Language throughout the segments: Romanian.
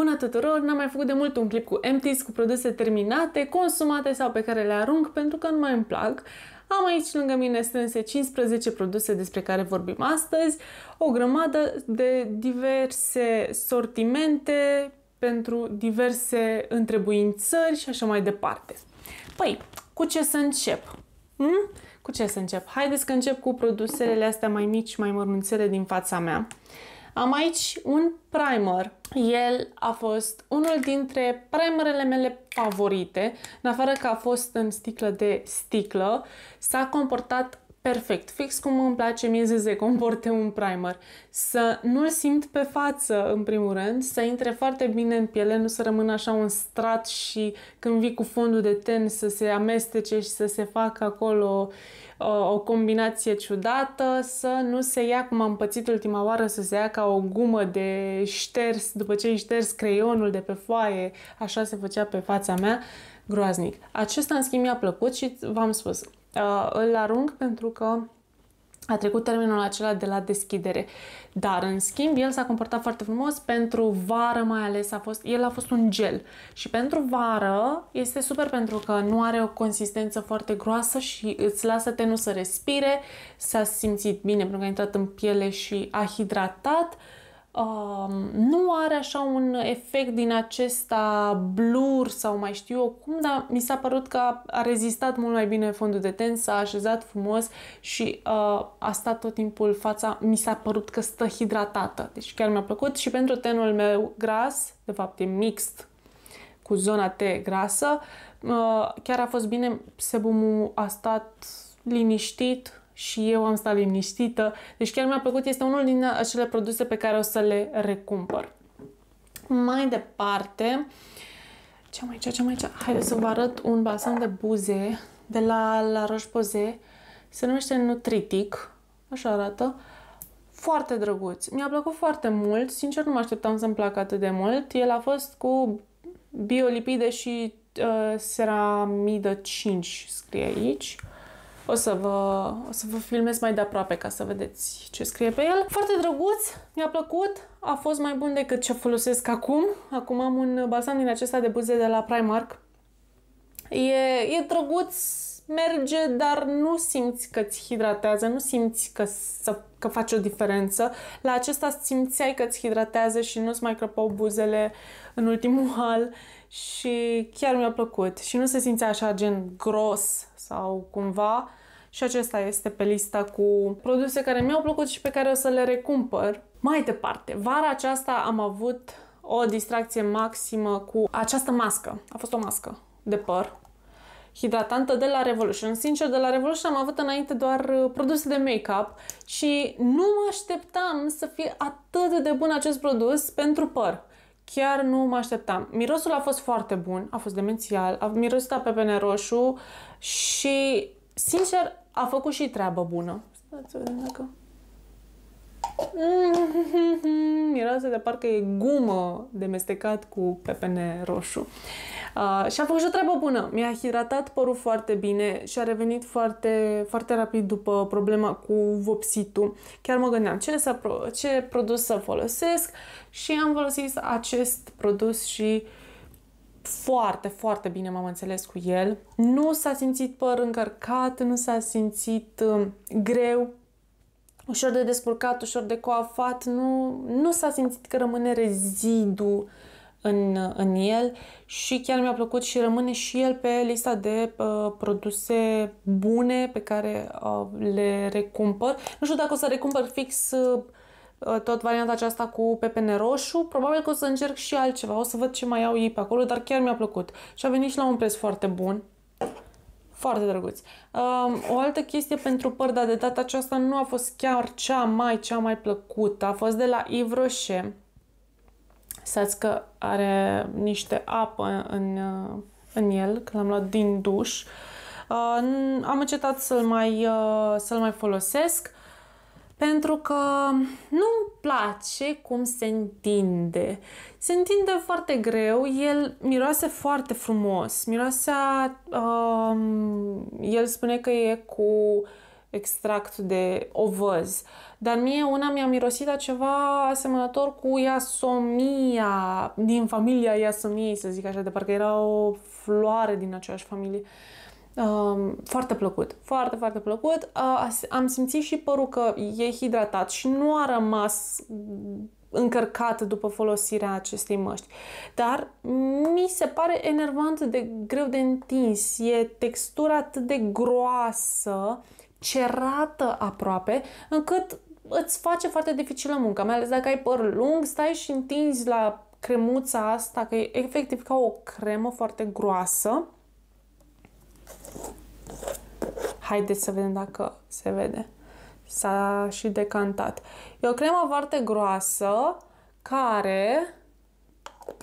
Bună tuturor! N-am mai făcut de mult un clip cu empties, cu produse terminate, consumate sau pe care le arunc pentru că nu mai îmi plac. Am aici lângă mine strânse 15 produse despre care vorbim astăzi, o grămadă de diverse sortimente pentru diverse întrebuințări și așa mai departe. Păi, cu ce să încep? Hmm? Cu ce să încep? Haideți că încep cu produsele astea mai mici, mai mărunțele din fața mea. Uh, am aici un primer. El a fost unul dintre primerele mele favorite, în afară că a fost în sticlă de sticlă, s-a comportat perfect, fix cum îmi place mie să se comporte un primer. Să nu-l simt pe față, în primul rând, să intre foarte bine în piele, nu să rămână așa un strat și când vii cu fondul de ten să se amestece și să se facă acolo o, o combinație ciudată, să nu se ia, cum am pățit ultima oară, să se ia ca o gumă de șters, după ce i-ai șters creionul de pe foaie, așa se făcea pe fața mea, groaznic. Acesta, în schimb, mi-a plăcut și v-am spus, uh, îl arunc pentru că a trecut termenul acela de la deschidere. Dar, în schimb, el s-a comportat foarte frumos pentru vară, mai ales a fost, el a fost un gel. Și pentru vară este super pentru că nu are o consistență foarte groasă și îți lasă tenul să respire, s-a simțit bine pentru că a intrat în piele și a hidratat. Uh, Um, nu are așa un efect din acesta blur sau mai știu eu cum, dar mi s-a părut că a rezistat mult mai bine fondul de ten, s-a așezat frumos și uh, a stat tot timpul fața, mi s-a părut că stă hidratată. Deci chiar mi-a plăcut și pentru tenul meu gras, de fapt e mixt cu zona T grasă, uh, chiar a fost bine, sebumul a stat liniștit, și eu am stat liniștită. Deci chiar mi-a plăcut, este unul din acele produse pe care o să le recumpăr. Mai departe, ce mai ce, ce mai ce, hai să vă arăt un balsam de buze de la La Roche-Posay. Se numește Nutritic, așa arată. Foarte drăguț. Mi-a plăcut foarte mult. Sincer, nu mă așteptam să-mi placă atât de mult. El a fost cu biolipide și uh, ceramidă 5, scrie aici. Uh, o să vă, o să vă filmez mai de aproape ca să vedeți ce scrie pe el. Foarte drăguț, mi-a plăcut, a fost mai bun decât ce folosesc acum. Acum am un balsam din acesta de buze de la Primark. E, e drăguț, merge, dar nu simți că ți hidratează, nu simți că, să, că faci o diferență. La acesta simțeai că ți hidratează și nu-ți mai crăpau buzele în ultimul hal și chiar mi-a plăcut. Și nu se simțea așa gen gros sau cumva, și acesta este pe lista cu produse care mi-au plăcut și pe care o să le recumpăr. Mai departe, vara aceasta am avut o distracție maximă cu această mască. A fost o mască de păr hidratantă de la Revolution. Sincer, de la Revolution am avut înainte doar uh, produse de make-up și nu mă așteptam să fie atât de bun acest produs pentru păr. Chiar nu mă așteptam. Mirosul a fost foarte bun, a fost demențial, a mirosit a pepene roșu și, sincer, a făcut și treabă bună. Stați să vedem dacă... Miroase de parcă e gumă de mestecat cu pepene roșu. Uh, și a făcut și o treabă bună. Mi-a hidratat părul foarte bine și a revenit foarte, foarte rapid după problema cu vopsitul. Chiar mă gândeam ce, să, ce produs să folosesc și am folosit acest produs și uh, foarte, foarte bine m-am înțeles cu el. Nu s-a simțit păr încărcat, nu s-a simțit uh, greu, ușor de descurcat, ușor de coafat, nu, nu s-a simțit că rămâne rezidu în, în el și chiar mi-a plăcut și rămâne și el pe lista de uh, produse bune pe care uh, le recumpăr. Nu știu dacă o să recumpăr fix uh, Uh, tot varianta aceasta cu pepene roșu. Probabil că o să încerc și altceva, o să văd ce mai au ei pe acolo, dar chiar mi-a plăcut. Și a venit și la un preț foarte bun. Foarte drăguț. Um, o altă chestie pentru păr, dar de data aceasta nu a fost chiar cea mai, cea mai plăcută. A fost de la Yves Rocher. Stați că are niște apă în, uh, în el, că l-am luat din duș. Uh, am încetat să-l mai, uh, să mai folosesc pentru că nu-mi place cum se întinde. Se întinde foarte greu, el miroase foarte frumos, miroase, um, el spune că e cu extract de ovăz, dar mie una mi-a mirosit a ceva asemănător cu iasomia, din familia iasomiei, să zic așa, de parcă era o floare din aceeași familie. Uh, Uh, foarte plăcut, foarte, foarte plăcut. Uh, am simțit și părul că e hidratat și nu a rămas încărcat după folosirea acestei măști. Dar mi se pare enervant de greu de întins, e textura atât de groasă, cerată aproape, încât îți face foarte dificilă munca, mai ales dacă ai păr lung, stai și întinzi la cremuța asta, că e efectiv ca o cremă foarte groasă Haideți să vedem dacă se vede. S-a și decantat. E o cremă foarte groasă care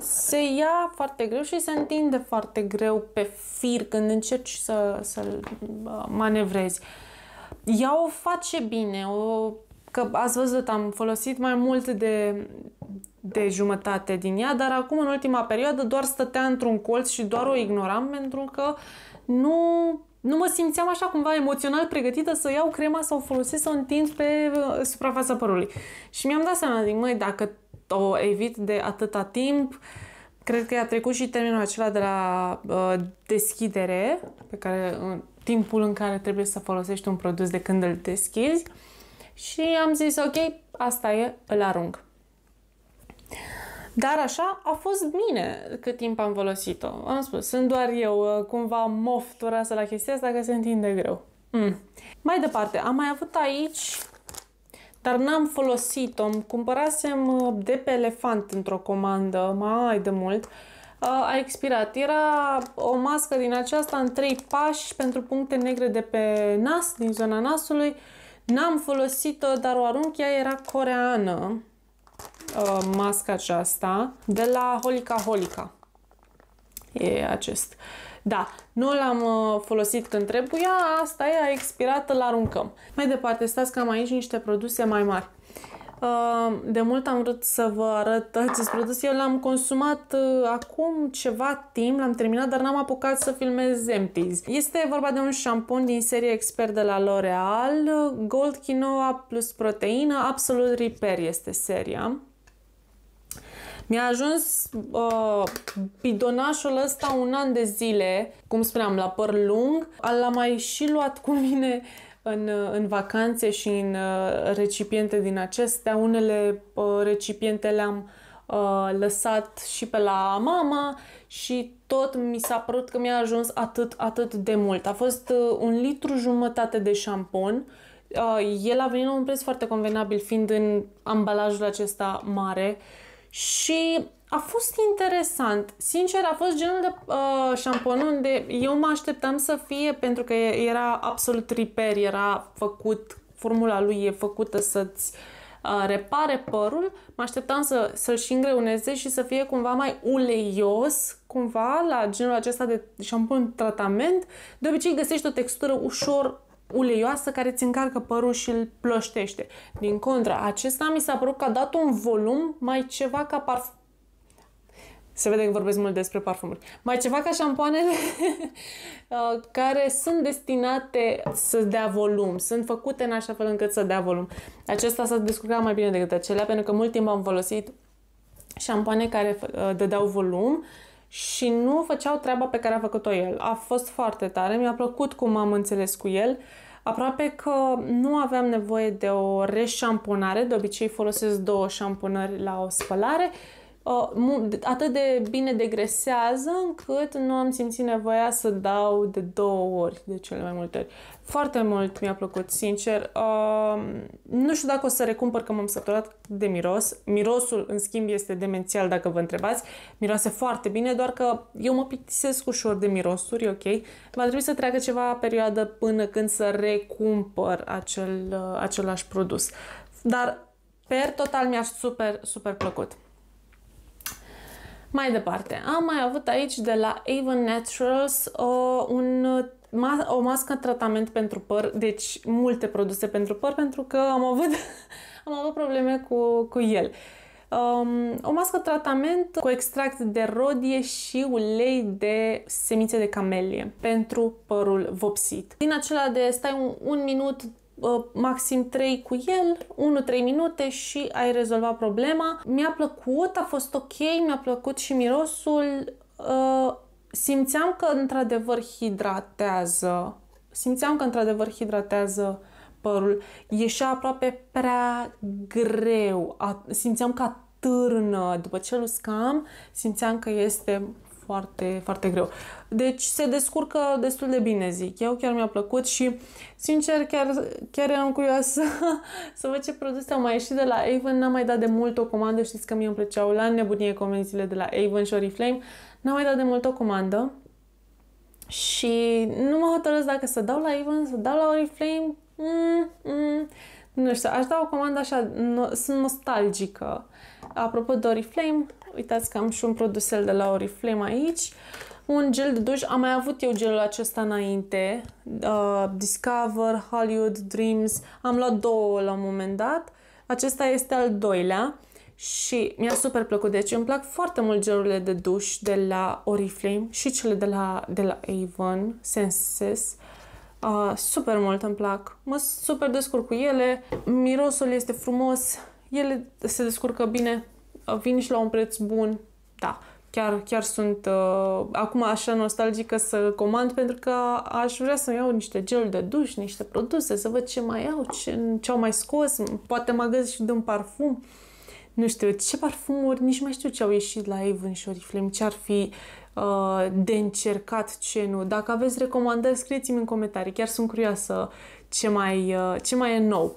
se ia foarte greu și se întinde foarte greu pe fir când încerci să, să uh, manevrezi. Ea o face bine, o, că ați văzut, am folosit mai mult de, de jumătate din ea, dar acum, în ultima perioadă, doar stătea într-un colț și doar o ignoram pentru că nu nu mă simțeam așa cumva emoțional pregătită să iau crema, sau folosesc, să o întind pe uh, suprafața părului. Și mi-am dat seama, zic, măi, dacă o evit de atâta timp, cred că i-a trecut și termenul acela de la uh, deschidere, pe care, în uh, timpul în care trebuie să folosești un produs de când îl deschizi. Și am zis, ok, asta e, îl arunc. Dar așa a fost bine cât timp am folosit-o. Am spus, sunt doar eu ă, cumva să la chestia asta că se întinde greu. Mm. Mai departe, am mai avut aici, dar n-am folosit-o. Îmi cumpărasem ă, de pe elefant într-o comandă, mai de mult. Ă, a expirat. Era o mască din aceasta în trei pași pentru puncte negre de pe nas, din zona nasului. N-am folosit-o, dar o ea era coreană Uh, masca aceasta de la Holica Holica. E acest. Da, nu l-am uh, folosit când trebuia, asta e, a expirat, îl aruncăm. Mai departe, stați că am aici niște produse mai mari. Uh, de mult am vrut să vă arăt acest produs. Eu l-am consumat acum ceva timp, l-am terminat, dar n-am apucat să filmez empties. Este vorba de un șampon din serie expert de la L'Oreal, Gold Quinoa plus proteină, Absolut Repair este seria. Mi-a ajuns uh, bidonașul ăsta un an de zile, cum spuneam, la păr lung. L-am mai și luat cu mine în, în vacanțe și în uh, recipiente din acestea. Unele uh, recipiente le-am uh, lăsat și pe la mama și tot mi s-a părut că mi-a ajuns atât, atât de mult. A fost uh, un litru jumătate de șampon uh, el a venit la un preț foarte convenabil, fiind în ambalajul acesta mare. Și a fost interesant. Sincer, a fost genul de uh, șampon unde eu mă așteptam să fie, pentru că era absolut riper, era făcut, formula lui e făcută să-ți uh, repare părul. Mă așteptam să, să-l și îngreuneze și să fie cumva mai uleios, cumva, la genul acesta de șampon tratament. De obicei găsești o textură ușor uleioasă care ți încarcă părul și îl plăștește. Din contra, acesta mi s-a părut că a dat un volum mai ceva ca parfum. Se vede că vorbesc mult despre parfumuri. Mai ceva ca șampoanele uh, care sunt destinate să dea volum, sunt făcute în așa fel încât să dea volum. Acesta s-a descurcat mai bine decât acelea, pentru că mult timp am folosit șampoane care uh, dădeau volum și nu făceau treaba pe care a făcut-o el. A fost foarte tare, mi-a plăcut cum am înțeles cu el. Aproape că nu aveam nevoie de o reșamponare, de obicei folosesc două șamponări la o spălare, atât de bine degresează încât nu am simțit nevoia să dau de două ori, de cele mai multe ori. Foarte mult mi-a plăcut, sincer. Uh, nu știu dacă o să recumpăr că m-am săturat de miros. Mirosul, în schimb, este demențial, dacă vă întrebați. Miroase foarte bine, doar că eu mă pictisesc ușor de mirosuri, ok? Va trebui să treacă ceva perioadă până când să recumpăr acel, uh, același produs. Dar, per total, mi-a super, super plăcut. Mai departe, am mai avut aici de la Avon Naturals o, un, ma, o mască tratament pentru păr, deci multe produse pentru păr, pentru că am avut, am avut probleme cu, cu el. Um, o mască tratament cu extract de rodie și ulei de semințe de camelie pentru părul vopsit. Din acela de stai un, un minut, Uh, maxim 3 cu el, 1-3 minute și ai rezolvat problema. Mi-a plăcut, a fost ok, mi-a plăcut și mirosul. Uh, simțeam că într-adevăr hidratează. Simțeam că într-adevăr hidratează părul. Ieșea aproape prea greu. Simțeam că atârnă. După ce îl uscam, simțeam că este foarte, foarte greu. Deci se descurcă destul de bine, zic eu, chiar mi-a plăcut și, sincer, chiar, chiar eram curioasă să văd ce produse au mai ieșit de la Avon. N-am mai dat de mult o comandă, știți că mie îmi plăceau la nebunie comenzile de la Avon și Oriflame. N-am mai dat de mult o comandă și nu mă hotărăsc dacă să dau la Avon, să dau la Oriflame. Mm, mm, nu știu, aș da o comandă așa, no, sunt nostalgică. Apropo de Oriflame, uitați că am și un produsel de la Oriflame aici. Un gel de duș, am mai avut eu gelul acesta înainte, uh, Discover, Hollywood, Dreams, am luat două la un moment dat. Acesta este al doilea și mi-a super plăcut. Deci îmi plac foarte mult gelurile de duș de la Oriflame și cele de la, de la Avon, Senses. Uh, super mult îmi plac. Mă super descurc cu ele. Mirosul este frumos, ele se descurcă bine, vin și la un preț bun, da. Chiar, chiar sunt uh, acum așa nostalgică să comand pentru că aș vrea să iau niște gel de duș, niște produse, să văd ce mai au, ce, ce-au mai scos, poate mă găsesc și de un parfum. Nu știu ce parfumuri, nici mai știu ce au ieșit la Avon și Oriflame, ce ar fi uh, de încercat, ce nu. Dacă aveți recomandări, scrieți-mi în comentarii, chiar sunt curioasă ce mai, uh, ce mai e nou.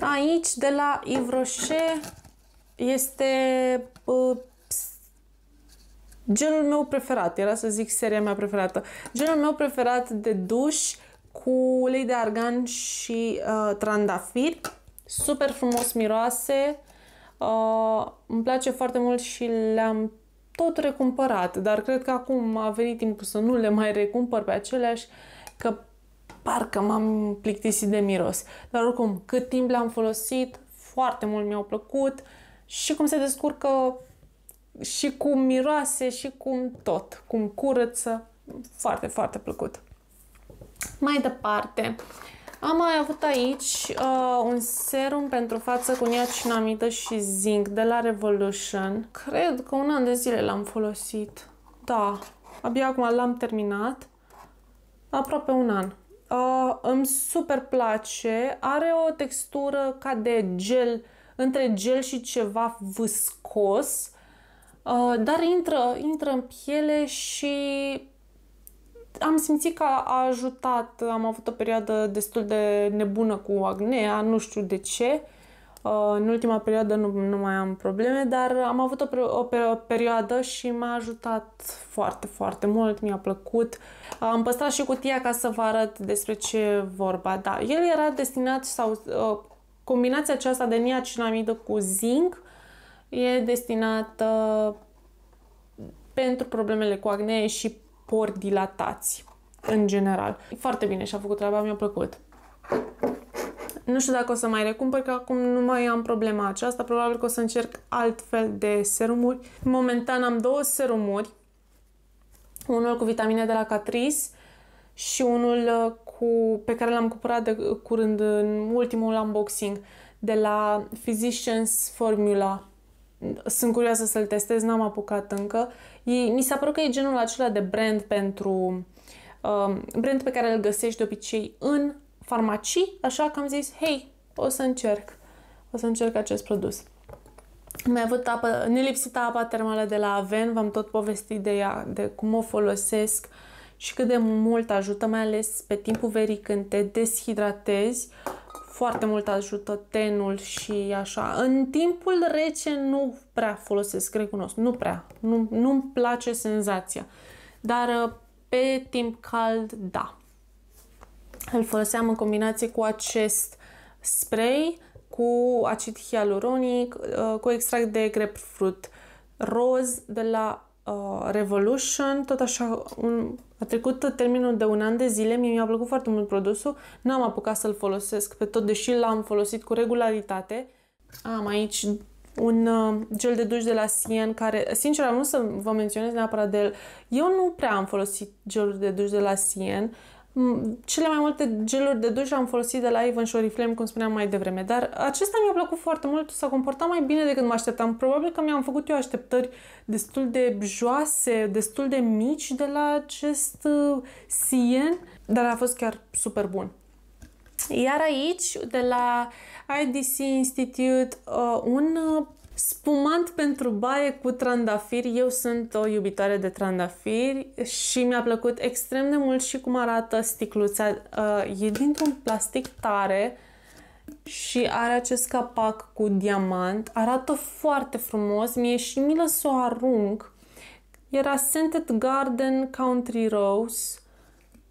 Aici, de la Ivroșe, este uh, meu preferat. Era să zic seria mea preferată. Genul meu preferat de duș cu ulei de argan și uh, trandafir. Super frumos miroase. Uh, îmi place foarte mult și le-am tot recumpărat, dar cred că acum a venit timpul să nu le mai recumpăr pe aceleași, că parcă m-am plictisit de miros. Dar oricum, cât timp le-am folosit, foarte mult mi-au plăcut și cum se descurcă și cum miroase și cum tot, cum curăță. Foarte, foarte plăcut. Mai departe, am mai avut aici uh, un serum pentru față cu niacinamidă și zinc de la Revolution. Cred că un an de zile l-am folosit. Da, abia acum l-am terminat. Aproape un an. Uh, îmi super place, are o textură ca de gel, între gel și ceva viscos, uh, dar intră, intră în piele și am simțit că a ajutat, am avut o perioadă destul de nebună cu acnea, nu știu de ce, Uh, în ultima perioadă nu, nu mai am probleme, dar am avut o, o, o perioadă și m-a ajutat foarte, foarte mult, mi-a plăcut. Am păstrat și cutia ca să vă arăt despre ce vorba. Da, el era destinat sau uh, combinația aceasta de niacinamidă cu zinc e destinată pentru problemele cu acne și por dilatați în general. Foarte bine și-a făcut treaba, mi-a plăcut. Nu știu dacă o să mai recumpăr, că acum nu mai am problema aceasta. Probabil că o să încerc alt fel de serumuri. Momentan am două serumuri. Unul cu vitamine de la Catrice și unul uh, cu, pe care l-am cumpărat de curând în ultimul unboxing de la Physicians Formula. Sunt curioasă să-l testez, n-am apucat încă. E, mi s-a părut că e genul acela de brand pentru um, brand pe care îl găsești de obicei în farmacii, așa că am zis, hei, o să încerc. O să încerc acest produs. Mai avut apă, nelipsită apa termală de la Aven, v-am tot povestit de ea, de cum o folosesc și cât de mult ajută, mai ales pe timpul verii când te deshidratezi, foarte mult ajută tenul și așa. În timpul rece nu prea folosesc, recunosc, nu prea, nu, nu-mi place senzația, dar pe timp cald, da. Îl foloseam în combinație cu acest spray, cu acid hialuronic, uh, cu extract de grapefruit roz de la uh, Revolution, tot așa un, a trecut terminul de un an de zile, mie mi-a plăcut foarte mult produsul, n-am apucat să-l folosesc pe tot, deși l-am folosit cu regularitate. Am aici un uh, gel de duș de la Sien care, sincer, am vrut să vă menționez neapărat de el. Eu nu prea am folosit geluri de duș de la Sien Mm, cele mai multe geluri de duș am folosit de la Ivan și Oriflame, cum spuneam mai devreme, dar acesta mi-a plăcut foarte mult, s-a comportat mai bine decât mă așteptam. Probabil că mi-am făcut eu așteptări destul de joase, destul de mici de la acest uh, Sien, dar a fost chiar super bun. Iar aici, de la IDC Institute, uh, un uh, Spumant pentru baie cu trandafiri. Eu sunt o iubitoare de trandafiri și mi-a plăcut extrem de mult și cum arată sticluța. Uh, e dintr-un plastic tare și are acest capac cu diamant. Arată foarte frumos. Mie și milă să o arunc. Era Scented Garden Country Rose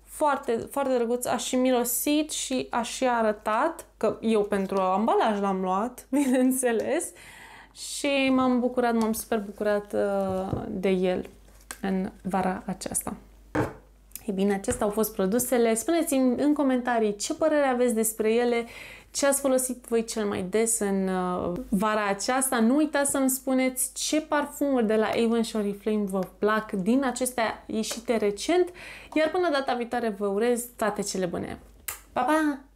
foarte, foarte drăguț, a și mirosit și a și arătat, că eu pentru ambalaj l-am luat, bineînțeles, uh, și m-am bucurat, m-am super bucurat uh, de el în vara aceasta. E bine, acestea au fost produsele. Spuneți-mi în comentarii ce părere aveți despre ele, ce ați folosit voi cel mai des în uh, vara aceasta. Nu uitați să-mi spuneți ce parfumuri de la Avon și Oriflame vă plac din acestea ieșite recent. Iar până data viitoare vă urez toate cele bune. Pa, pa!